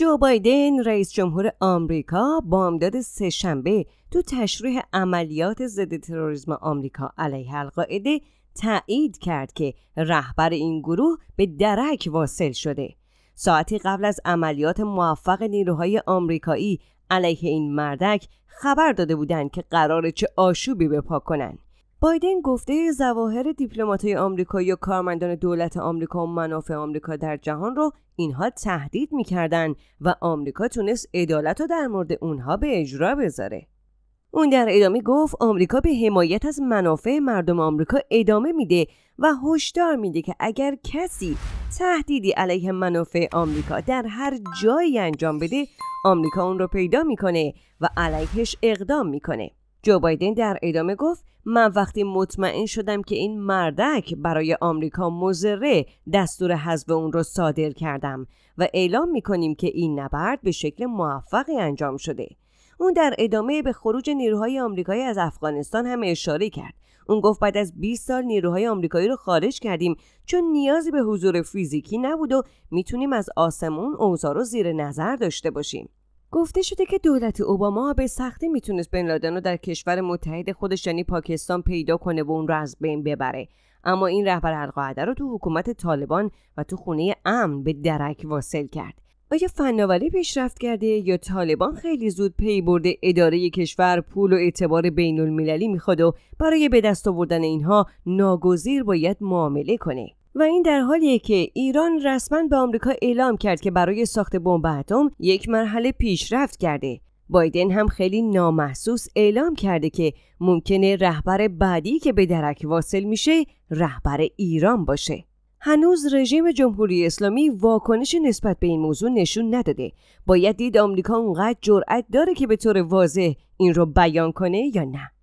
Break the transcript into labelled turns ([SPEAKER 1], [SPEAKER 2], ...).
[SPEAKER 1] جو بایدن رئیس جمهور آمریکا بامداد سهشنبه تو تشریح عملیات ضد تروریسم آمریکا علیه القاعده تایید کرد که رهبر این گروه به درک واصل شده ساعتی قبل از عملیات موفق نیروهای آمریکایی علیه این مردک خبر داده بودند که قرار چه آشوبی به پا کنند بایدن گفته زواهر دیپلمات‌های آمریکایی و کارمندان دولت آمریکا و منافع آمریکا در جهان رو اینها تهدید میکردن و آمریکا تونست عدالت رو در مورد اونها به اجرا بذاره. اون در ادامه گفت آمریکا به حمایت از منافع مردم آمریکا ادامه میده و هشدار میده که اگر کسی تهدیدی علیه منافع آمریکا در هر جایی انجام بده آمریکا اون رو پیدا میکنه و علیهش اقدام میکنه جو بایدن در ادامه گفت من وقتی مطمئن شدم که این مردک برای آمریکا مزره دستور حذف اون رو صادر کردم و اعلام میکنیم که این نبرد به شکل موفقی انجام شده اون در ادامه به خروج نیروهای آمریکایی از افغانستان هم اشاره کرد اون گفت بعد از 20 سال نیروهای آمریکایی رو خارج کردیم چون نیازی به حضور فیزیکی نبود و میتونیم از آسمون اوضاع رو زیر نظر داشته باشیم گفته شده که دولت اوباما به سختی میتونست بن لادن رو در کشور متحد خودش یعنی پاکستان پیدا کنه و اون رو از بین ببره اما این رهبر القاعده رو تو حکومت طالبان و تو خونه امن به درک واصل کرد آیا فناوری پیشرفت کرده یا طالبان خیلی زود پی برده اداره کشور پول و اعتبار بین المللی میخواد و برای به دست آوردن اینها ناگزیر باید معامله کنه و این در حالیه که ایران رسما به آمریکا اعلام کرد که برای ساخت بمب اتم یک مرحله پیشرفت کرده بایدن هم خیلی نامحسوس اعلام کرده که ممکنه رهبر بعدی که به درک واصل میشه رهبر ایران باشه هنوز رژیم جمهوری اسلامی واکنش نسبت به این موضوع نشون نداده باید دید آمریکا اونقدر جرأت داره که به طور واضح این رو بیان کنه یا نه